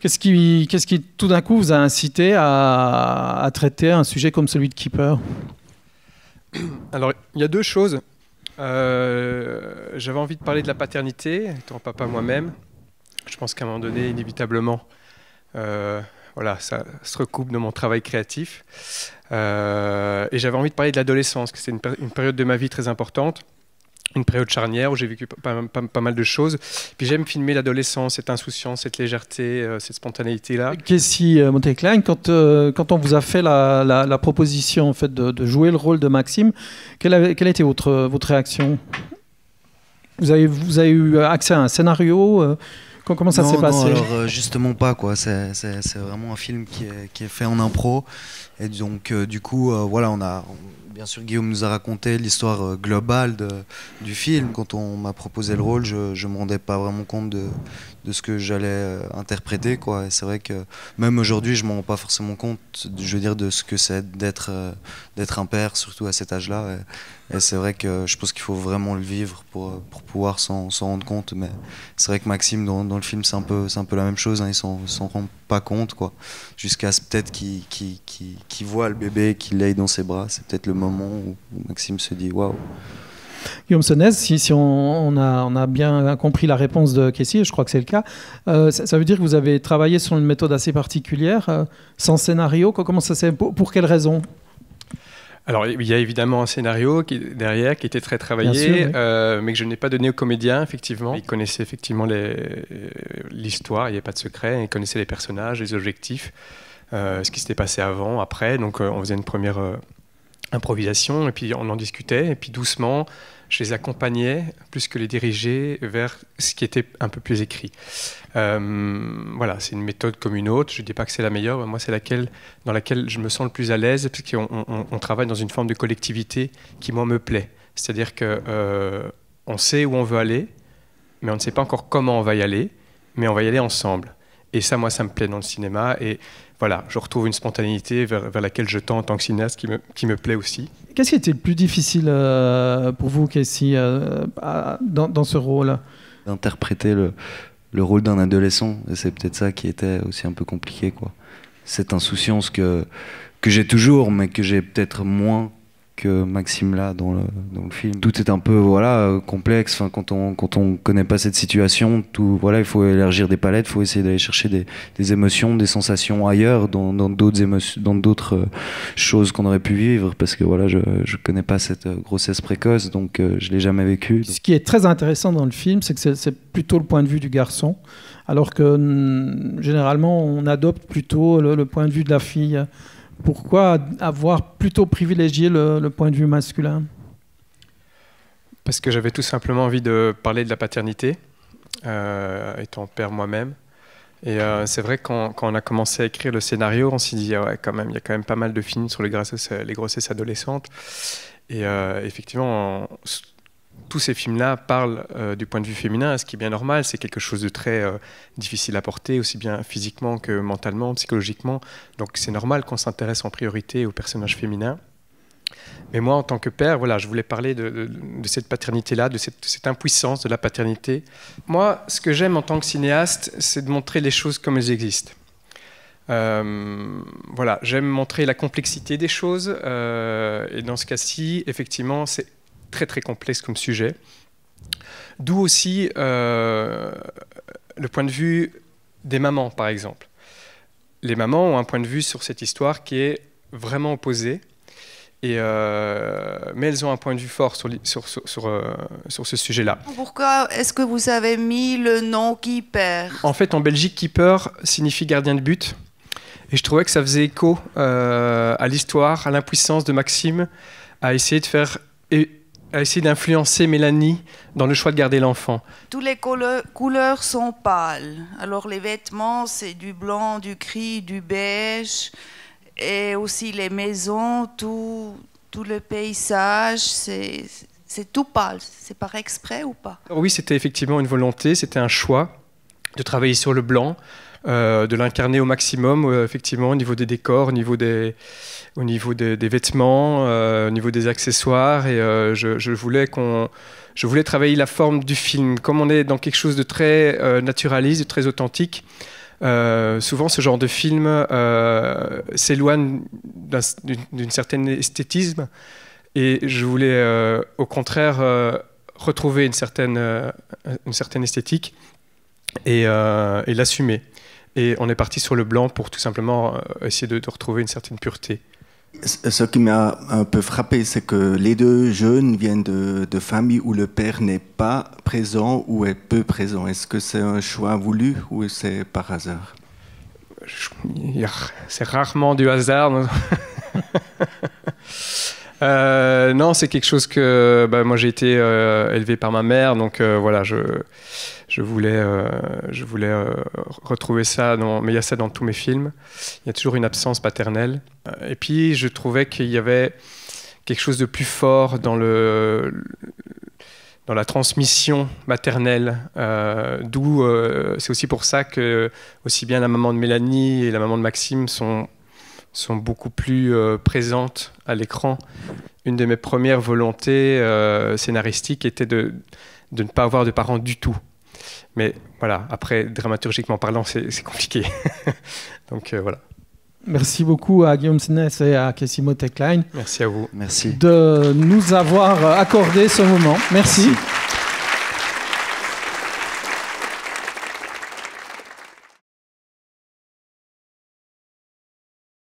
Qu'est-ce qui, qu'est-ce qui tout d'un coup vous a incité à, traiter un sujet comme celui de Keeper Alors, il y a deux choses. Euh, j'avais envie de parler de la paternité, étant papa moi-même. Je pense qu'à un moment donné, inévitablement, euh, voilà, ça se recoupe dans mon travail créatif. Euh, et j'avais envie de parler de l'adolescence, que c'est une, période de ma vie très importante une période charnière où j'ai vécu pas, mal de choses. Puis j'aime filmer l'adolescence, cette insouciance, cette légèreté, euh, cette spontanéité-là. Casey euh, quand, euh, quand on vous a fait la, proposition en fait, de, jouer le rôle de Maxime, quelle a, quelle été votre, votre réaction vous avez, vous avez eu accès à un scénario euh, Comment ça s'est passé Non, justement pas quoi. C'est vraiment un film qui est, fait en impro et donc du coup voilà on a bien sûr, Guillaume nous a raconté l'histoire euh, globale de, du film. Quand on m'a proposé le rôle, je ne me rendais pas vraiment compte de, ce que j'allais euh, interpréter. Quoi. Et c'est vrai que même aujourd'hui, je ne m'en rends pas forcément compte, je veux dire, de ce que c'est d'être, euh, d'être un père, surtout à cet âge-là. Et, c'est vrai que je pense qu'il faut vraiment le vivre pour, pour pouvoir s'en, rendre compte. Mais c'est vrai que Maxime, dans, le film, c'est un, peu, c'est un peu la même chose. Hein. Il ne s'en, rend pas compte, quoi. jusqu'à peut-être qu'il, voit le bébé, qu'il l'aille dans ses bras. C'est peut-être le moment moment où Maxime se dit waouh. Guillaume Sonnez, si, on, a, bien compris la réponse de Kessie, je crois que c'est le cas, euh, ça, veut dire que vous avez travaillé sur une méthode assez particulière, euh, sans scénario. Comment ça s'est pour, quelles raisons alors, il y a évidemment un scénario derrière qui était très travaillé, euh, mais que je n'ai pas donné aux comédiens, effectivement. Ils connaissaient effectivement l'histoire, il n'y a pas de secret, ils connaissaient les personnages, les objectifs, ce qui s'était passé avant, après. Donc, on faisait une première improvisation, et puis on en discutait, et puis doucement, je les accompagnais plus que les diriger vers ce qui était un peu plus écrit. Euh, voilà, c'est une méthode comme une autre. Je dis pas que c'est la meilleure, moi c'est laquelle dans laquelle je me sens le plus à l'aise, parce qu'on on, travaille dans une forme de collectivité qui moi me plaît. C'est-à-dire que euh, on sait où on veut aller, mais on ne sait pas encore comment on va y aller, mais on va y aller ensemble. Et ça, moi, ça me plaît dans le cinéma. Et voilà, je retrouve une spontanéité vers, laquelle je tends en tant que cinéaste qui me, plaît aussi. Qu'est-ce qui était le plus difficile euh, pour vous, Cassie, euh, dans, ce rôle D'interpréter le, rôle d'un adolescent. Et c'est peut-être ça qui était aussi un peu compliqué, quoi. Cette insouciance que, que j'ai toujours, mais que j'ai peut-être moins Maxime là dans le, film. Tout est un peu voilà complexe. quand on quand on connaît pas cette situation, tout voilà, il faut élargir des palettes, il faut essayer d'aller chercher des, émotions, des sensations ailleurs, dans d'autres d'autres euh, choses qu'on aurait pu vivre, parce que voilà, je je connais pas cette euh, grossesse précoce, donc euh, je l'ai jamais vécu Ce qui est très intéressant dans le film, c'est que c'est plutôt le point de vue du garçon, alors que généralement on adopte plutôt le point de vue de la fille pourquoi avoir plutôt privilégié le, point de vue masculin Parce que j'avais tout simplement envie de parler de la paternité, euh, étant père moi-même. Et euh, c'est vrai, qu'on quand, on a commencé à écrire le scénario, on s'est dit, ah ouais, quand même, il y a quand même pas mal de films sur les grossesses, adolescentes. Et euh, effectivement, tous ces films-là parlent euh, du point de vue féminin, ce qui est bien normal, c'est quelque chose de très euh, difficile à porter, aussi bien physiquement que mentalement, psychologiquement. Donc c'est normal qu'on s'intéresse en priorité aux personnages féminins. Mais moi, en tant que père, voilà, je voulais parler de, cette paternité-là, de, cette, impuissance de la paternité. Moi, ce que j'aime en tant que cinéaste, c'est de montrer les choses comme elles existent. Euh, voilà, j'aime montrer la complexité des choses, et dans ce cas-ci, effectivement, c'est très très complexe comme sujet. D'où aussi euh, le point de vue des mamans, par exemple. Les mamans ont un point de vue sur cette histoire qui est vraiment opposé, et euh, mais elles ont un point de vue fort sur, sur, euh, sur, ce sujet-là. Pourquoi est-ce que vous avez mis le nom Keeper En fait, en Belgique, Keeper signifie gardien de but. Et je trouvais que ça faisait écho à l'histoire, à l'impuissance de Maxime à essayer de faire a essayé d'influencer Mélanie dans le choix de garder l'enfant. Toutes les couleurs sont pâles. Alors les vêtements, c'est du blanc, du gris, du beige, et aussi les maisons, tout, tout le paysage, c'est tout pâle, c'est par exprès ou pas Oui, c'était effectivement une volonté, c'était un choix de travailler sur le blanc, euh, de l'incarner au maximum, euh, effectivement, au niveau des décors, au niveau des, au niveau des, vêtements, euh, au niveau des accessoires. Et je, je, voulais qu'on, je voulais travailler la forme du film. Comme on est dans quelque chose de très naturaliste, de très authentique, souvent ce genre de film s'éloigne d'une certaine esthétisme. Et je voulais, au contraire, retrouver une certaine, une certaine esthétique et l'assumer. Et on est parti sur le blanc pour tout simplement euh, essayer de, retrouver une certaine pureté. Ce qui m'a un peu frappé, c'est que les deux jeunes viennent de, de familles où le père n'est pas présent ou est peu présent. Est-ce que c'est un choix voulu ou c'est par hasard C'est rarement du hasard. Euh, non, c'est quelque chose que bah, moi j'ai été euh, élevé par ma mère, donc euh, voilà, je, je voulais, je voulais retrouver ça, mais il y a ça dans tous mes films. Il y a toujours une absence paternelle. Et puis je trouvais qu'il y avait quelque chose de plus fort dans le, dans la transmission maternelle. D'où, c'est aussi pour ça que aussi bien la maman de Mélanie et la maman de Maxime sont sont beaucoup plus euh, présentes à l'écran. Une de mes premières volontés euh, scénaristiques était de, de, ne pas avoir de parents du tout. Mais voilà, après, dramaturgiquement parlant, c'est compliqué. Donc euh, voilà. Merci beaucoup à Guillaume Sinès et à Kessimo Techline Merci à vous. Merci. De nous avoir accordé ce moment. Merci.